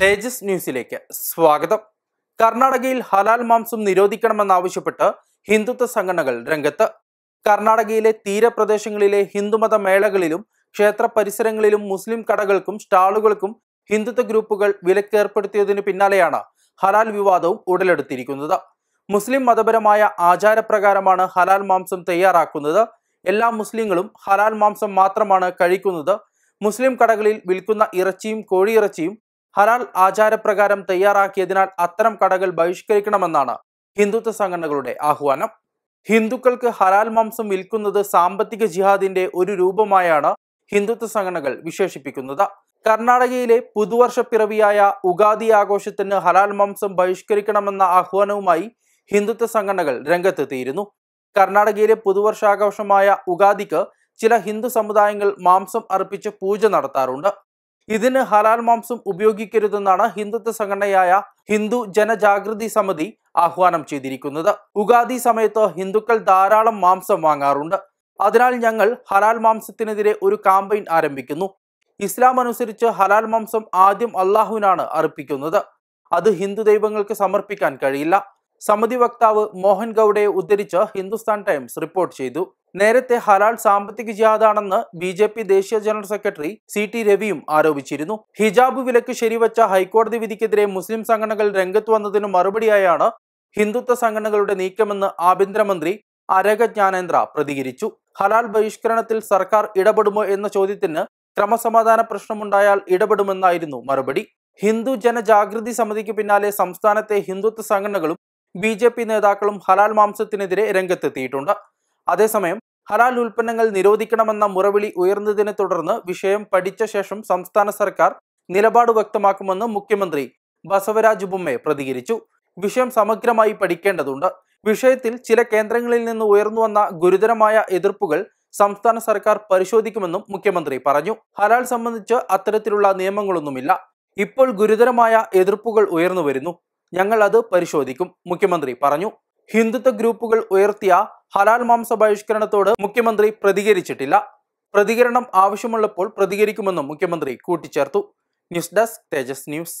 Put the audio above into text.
തേജസ് ന്യൂസിലേക്ക് സ്വാഗതം കർണാടകയിൽ ഹലാൽ മാംസം നിരോധിക്കണമെന്നാവശ്യപ്പെട്ട് ഹിന്ദുത്വ സംഘടനകൾ രംഗത്ത് കർണാടകയിലെ തീരപ്രദേശങ്ങളിലെ ഹിന്ദുമത മേളകളിലും ക്ഷേത്ര പരിസരങ്ങളിലും മുസ്ലിം കടകൾക്കും സ്റ്റാളുകൾക്കും ഹിന്ദുത്വ ഗ്രൂപ്പുകൾ വിലക്കേർപ്പെടുത്തിയതിനു പിന്നാലെയാണ് ഹലാൽ വിവാദവും ഉടലെടുത്തിരിക്കുന്നത് മുസ്ലിം മതപരമായ ആചാരപ്രകാരമാണ് ഹലാൽ മാംസം തയ്യാറാക്കുന്നത് എല്ലാ മുസ്ലിങ്ങളും ഹലാൽ മാംസം മാത്രമാണ് കഴിക്കുന്നത് മുസ്ലിം കടകളിൽ വിൽക്കുന്ന ഇറച്ചിയും കോഴിയിറച്ചിയും ഹലാൽ ആചാരപ്രകാരം തയ്യാറാക്കിയതിനാൽ അത്തരം കടകൾ ബഹിഷ്കരിക്കണമെന്നാണ് ഹിന്ദുത്വ സംഘടനകളുടെ ആഹ്വാനം ഹിന്ദുക്കൾക്ക് ഹലാൽ മാംസം വിൽക്കുന്നത് സാമ്പത്തിക ജിഹാദിന്റെ ഒരു രൂപമായാണ് ഹിന്ദുത്വ സംഘടനകൾ വിശേഷിപ്പിക്കുന്നത് കർണാടകയിലെ പുതുവർഷ പിറവിയായ ഉഗാദി ആഘോഷത്തിന് ഹലാൽ മാംസം ബഹിഷ്കരിക്കണമെന്ന ആഹ്വാനവുമായി ഹിന്ദുത്വ സംഘടനകൾ രംഗത്തെത്തിയിരുന്നു കർണാടകയിലെ പുതുവർഷാഘോഷമായ ഉഗാദിക്ക് ചില ഹിന്ദു സമുദായങ്ങൾ മാംസം അർപ്പിച്ച് പൂജ നടത്താറുണ്ട് ഇതിന് ഹലാൽ മാംസം ഉപയോഗിക്കരുതെന്നാണ് ഹിന്ദുത്വ സംഘടനയായ ഹിന്ദു ജനജാഗൃതി സമിതി ആഹ്വാനം ചെയ്തിരിക്കുന്നത് ഉഗാദി സമയത്ത് ഹിന്ദുക്കൾ ധാരാളം മാംസം വാങ്ങാറുണ്ട് അതിനാൽ ഞങ്ങൾ ഹലാൽ മാംസത്തിനെതിരെ ഒരു കാമ്പയിൻ ആരംഭിക്കുന്നു ഇസ്ലാം അനുസരിച്ച് ഹലാൽ മാംസം ആദ്യം അള്ളാഹുവിനാണ് അർപ്പിക്കുന്നത് അത് ഹിന്ദു ദൈവങ്ങൾക്ക് സമർപ്പിക്കാൻ കഴിയില്ല സമിതി വക്താവ് മോഹൻ ഗൌഡയെ ഉദ്ധരിച്ച് ഹിന്ദുസ്ഥാൻ ടൈംസ് റിപ്പോർട്ട് ചെയ്തു നേരത്തെ ഹലാൽ സാമ്പത്തിക ജിയാദാണെന്ന് ബി ജെ പി ദേശീയ ജനറൽ സെക്രട്ടറി സി ടി രവിയും ആരോപിച്ചിരുന്നു ഹിജാബ് വിലക്ക് ശരിവച്ച ഹൈക്കോടതി വിധിക്കെതിരെ മുസ്ലിം സംഘടനകൾ രംഗത്ത് വന്നതിന് മറുപടിയായാണ് ഹിന്ദുത്വ സംഘടനകളുടെ നീക്കമെന്ന് ആഭ്യന്തരമന്ത്രി അരക ജ്ഞാനേന്ദ്ര പ്രതികരിച്ചു ഹലാൽ ബഹിഷ്കരണത്തിൽ സർക്കാർ ഇടപെടുമോ എന്ന ചോദ്യത്തിന് ക്രമസമാധാന പ്രശ്നമുണ്ടായാൽ ഇടപെടുമെന്നായിരുന്നു മറുപടി ഹിന്ദു ജനജാഗൃതി സമിതിക്ക് പിന്നാലെ സംസ്ഥാനത്തെ ഹിന്ദുത്വ സംഘടനകളും ബി നേതാക്കളും ഹലാൽ മാംസത്തിനെതിരെ രംഗത്തെത്തിയിട്ടുണ്ട് അതേസമയം ഹലാൽ ഉൽപ്പന്നങ്ങൾ നിരോധിക്കണമെന്ന മുറവിളി ഉയർന്നതിനെ തുടർന്ന് വിഷയം പഠിച്ച ശേഷം സംസ്ഥാന സർക്കാർ നിലപാട് വ്യക്തമാക്കുമെന്ന് മുഖ്യമന്ത്രി ബസവരാജ് ബൊമ്മെ പ്രതികരിച്ചു വിഷയം സമഗ്രമായി പഠിക്കേണ്ടതുണ്ട് വിഷയത്തിൽ ചില കേന്ദ്രങ്ങളിൽ നിന്ന് ഉയർന്നു വന്ന ഗുരുതരമായ എതിർപ്പുകൾ സംസ്ഥാന സർക്കാർ പരിശോധിക്കുമെന്നും മുഖ്യമന്ത്രി പറഞ്ഞു ഹലാൽ സംബന്ധിച്ച് അത്തരത്തിലുള്ള നിയമങ്ങളൊന്നുമില്ല ഇപ്പോൾ ഗുരുതരമായ എതിർപ്പുകൾ ഉയർന്നു വരുന്നു ഞങ്ങൾ അത് പരിശോധിക്കും മുഖ്യമന്ത്രി പറഞ്ഞു ഹിന്ദുത്വ ഗ്രൂപ്പുകൾ ഉയർത്തിയ ഹലാൽ മാംസ ബഹിഷ്കരണത്തോട് മുഖ്യമന്ത്രി പ്രതികരിച്ചിട്ടില്ല പ്രതികരണം ആവശ്യമുള്ളപ്പോൾ പ്രതികരിക്കുമെന്നും മുഖ്യമന്ത്രി കൂട്ടിച്ചേർത്തു ന്യൂസ് ഡെസ്ക് തേജസ് ന്യൂസ്